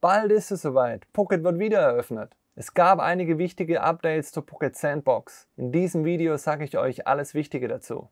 Bald ist es soweit. Pocket wird wieder eröffnet. Es gab einige wichtige Updates zur Pocket Sandbox. In diesem Video sage ich euch alles Wichtige dazu.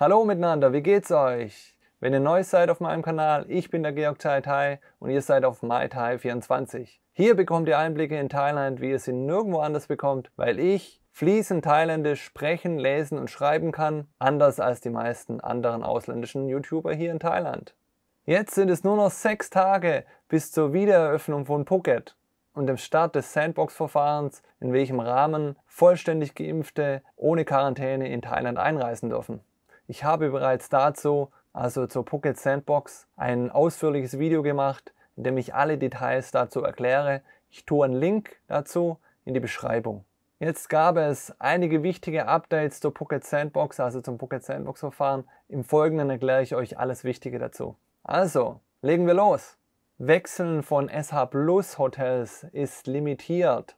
Hallo miteinander, wie geht's euch? Wenn ihr neu seid auf meinem Kanal, ich bin der Georg Tai Thai und ihr seid auf MyThai24. Hier bekommt ihr Einblicke in Thailand, wie ihr sie nirgendwo anders bekommt, weil ich fließend Thailändisch sprechen, lesen und schreiben kann, anders als die meisten anderen ausländischen YouTuber hier in Thailand. Jetzt sind es nur noch sechs Tage bis zur Wiedereröffnung von Phuket und dem Start des Sandbox-Verfahrens, in welchem Rahmen vollständig geimpfte ohne Quarantäne in Thailand einreisen dürfen. Ich habe bereits dazu also zur Pocket Sandbox, ein ausführliches Video gemacht, in dem ich alle Details dazu erkläre. Ich tue einen Link dazu in die Beschreibung. Jetzt gab es einige wichtige Updates zur Pocket Sandbox, also zum Pocket Sandbox Verfahren. Im Folgenden erkläre ich euch alles Wichtige dazu. Also, legen wir los. Wechseln von SH Plus Hotels ist limitiert.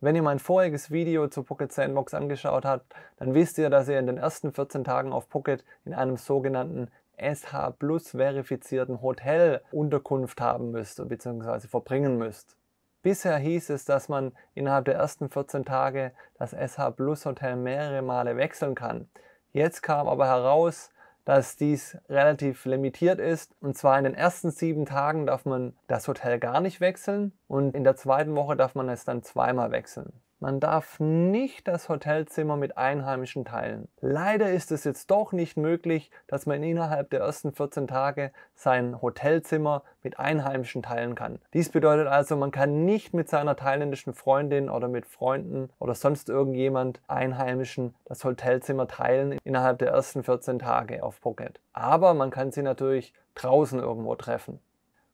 Wenn ihr mein voriges Video zur Pocket Sandbox angeschaut habt, dann wisst ihr, dass ihr in den ersten 14 Tagen auf Pocket in einem sogenannten SH Plus verifizierten Hotel Unterkunft haben müsst bzw. verbringen müsst. Bisher hieß es, dass man innerhalb der ersten 14 Tage das SH Plus Hotel mehrere Male wechseln kann. Jetzt kam aber heraus, dass dies relativ limitiert ist. Und zwar in den ersten sieben Tagen darf man das Hotel gar nicht wechseln und in der zweiten Woche darf man es dann zweimal wechseln. Man darf nicht das Hotelzimmer mit Einheimischen teilen. Leider ist es jetzt doch nicht möglich, dass man innerhalb der ersten 14 Tage sein Hotelzimmer mit Einheimischen teilen kann. Dies bedeutet also, man kann nicht mit seiner thailändischen Freundin oder mit Freunden oder sonst irgendjemand Einheimischen das Hotelzimmer teilen innerhalb der ersten 14 Tage auf Phuket. Aber man kann sie natürlich draußen irgendwo treffen.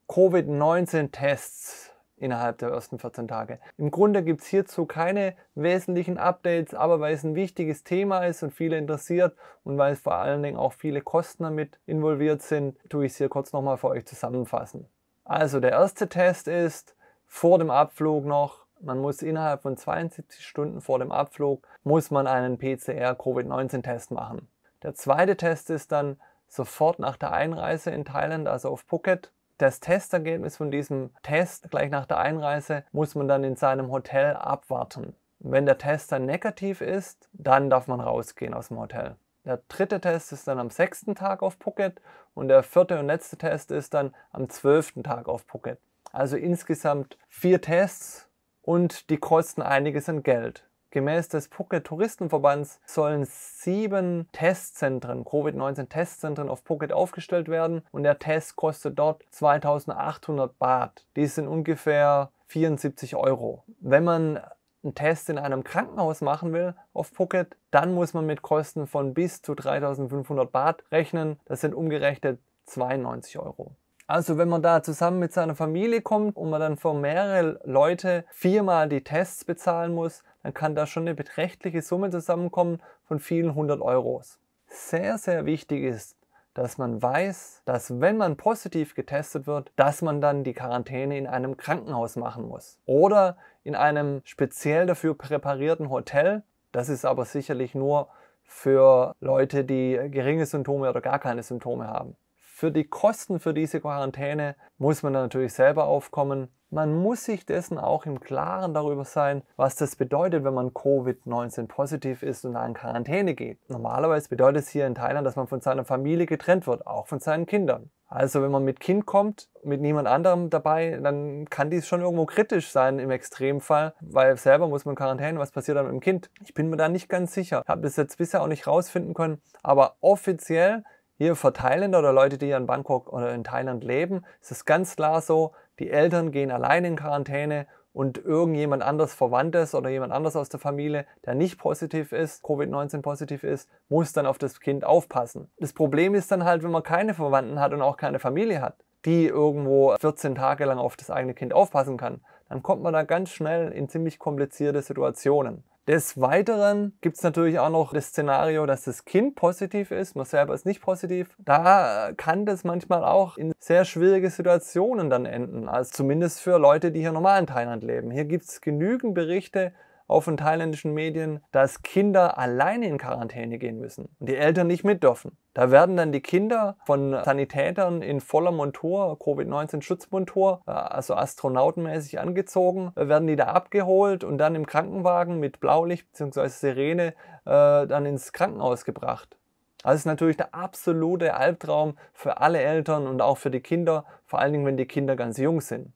Covid-19-Tests innerhalb der ersten 14 Tage. Im Grunde gibt es hierzu keine wesentlichen Updates, aber weil es ein wichtiges Thema ist und viele interessiert und weil es vor allen Dingen auch viele Kosten damit involviert sind, tue ich es hier kurz nochmal für euch zusammenfassen. Also der erste Test ist vor dem Abflug noch man muss innerhalb von 72 Stunden vor dem Abflug muss man einen PCR-Covid-19-Test machen. Der zweite Test ist dann sofort nach der Einreise in Thailand, also auf Phuket, das Testergebnis von diesem Test gleich nach der Einreise muss man dann in seinem Hotel abwarten. Wenn der Test dann negativ ist, dann darf man rausgehen aus dem Hotel. Der dritte Test ist dann am sechsten Tag auf Phuket und der vierte und letzte Test ist dann am zwölften Tag auf Phuket. Also insgesamt vier Tests und die kosten einiges an Geld. Gemäß des Phuket-Touristenverbands sollen sieben Testzentren, Covid-19-Testzentren auf Phuket aufgestellt werden und der Test kostet dort 2800 Baht. Dies sind ungefähr 74 Euro. Wenn man einen Test in einem Krankenhaus machen will auf Phuket, dann muss man mit Kosten von bis zu 3500 Baht rechnen. Das sind umgerechnet 92 Euro. Also wenn man da zusammen mit seiner Familie kommt und man dann für mehrere Leute viermal die Tests bezahlen muss, dann kann da schon eine beträchtliche Summe zusammenkommen von vielen hundert Euros. Sehr, sehr wichtig ist, dass man weiß, dass wenn man positiv getestet wird, dass man dann die Quarantäne in einem Krankenhaus machen muss oder in einem speziell dafür präparierten Hotel. Das ist aber sicherlich nur für Leute, die geringe Symptome oder gar keine Symptome haben. Für die Kosten für diese Quarantäne muss man natürlich selber aufkommen. Man muss sich dessen auch im Klaren darüber sein, was das bedeutet, wenn man Covid-19 positiv ist und in Quarantäne geht. Normalerweise bedeutet es hier in Thailand, dass man von seiner Familie getrennt wird, auch von seinen Kindern. Also wenn man mit Kind kommt, mit niemand anderem dabei, dann kann dies schon irgendwo kritisch sein im Extremfall, weil selber muss man Quarantäne, was passiert dann mit dem Kind? Ich bin mir da nicht ganz sicher, Ich habe das jetzt bisher auch nicht rausfinden können, aber offiziell hier für Thailänder oder Leute, die hier in Bangkok oder in Thailand leben, ist es ganz klar so, die Eltern gehen allein in Quarantäne und irgendjemand anders Verwandtes oder jemand anders aus der Familie, der nicht positiv ist, Covid-19 positiv ist, muss dann auf das Kind aufpassen. Das Problem ist dann halt, wenn man keine Verwandten hat und auch keine Familie hat die irgendwo 14 Tage lang auf das eigene Kind aufpassen kann, dann kommt man da ganz schnell in ziemlich komplizierte Situationen. Des Weiteren gibt es natürlich auch noch das Szenario, dass das Kind positiv ist, man selber ist nicht positiv. Da kann das manchmal auch in sehr schwierige Situationen dann enden, also zumindest für Leute, die hier normal in Thailand leben. Hier gibt es genügend Berichte auf den thailändischen Medien, dass Kinder alleine in Quarantäne gehen müssen und die Eltern nicht mit dürfen. Da werden dann die Kinder von Sanitätern in voller Montur, Covid-19-Schutzmontur, äh, also astronautenmäßig angezogen, äh, werden die da abgeholt und dann im Krankenwagen mit Blaulicht bzw. Sirene äh, dann ins Krankenhaus gebracht. Das ist natürlich der absolute Albtraum für alle Eltern und auch für die Kinder, vor allen Dingen, wenn die Kinder ganz jung sind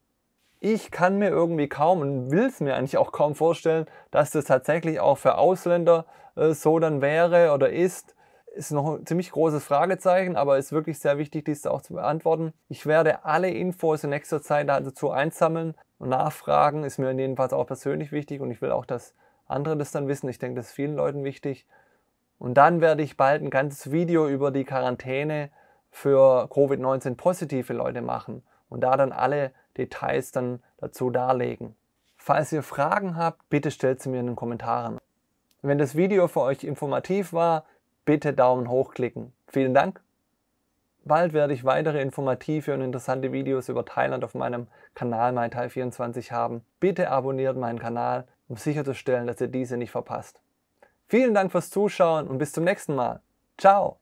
ich kann mir irgendwie kaum und will es mir eigentlich auch kaum vorstellen, dass das tatsächlich auch für Ausländer äh, so dann wäre oder ist. Ist noch ein ziemlich großes Fragezeichen, aber ist wirklich sehr wichtig, dies auch zu beantworten. Ich werde alle Infos in nächster Zeit dazu einsammeln und nachfragen. Ist mir jedenfalls auch persönlich wichtig und ich will auch, dass andere das dann wissen. Ich denke, das ist vielen Leuten wichtig. Und dann werde ich bald ein ganzes Video über die Quarantäne für Covid-19 positive Leute machen und da dann alle Details dann dazu darlegen. Falls ihr Fragen habt, bitte stellt sie mir in den Kommentaren. Wenn das Video für euch informativ war, bitte Daumen hoch klicken. Vielen Dank. Bald werde ich weitere informative und interessante Videos über Thailand auf meinem Kanal MyThai24 haben. Bitte abonniert meinen Kanal, um sicherzustellen, dass ihr diese nicht verpasst. Vielen Dank fürs Zuschauen und bis zum nächsten Mal. Ciao!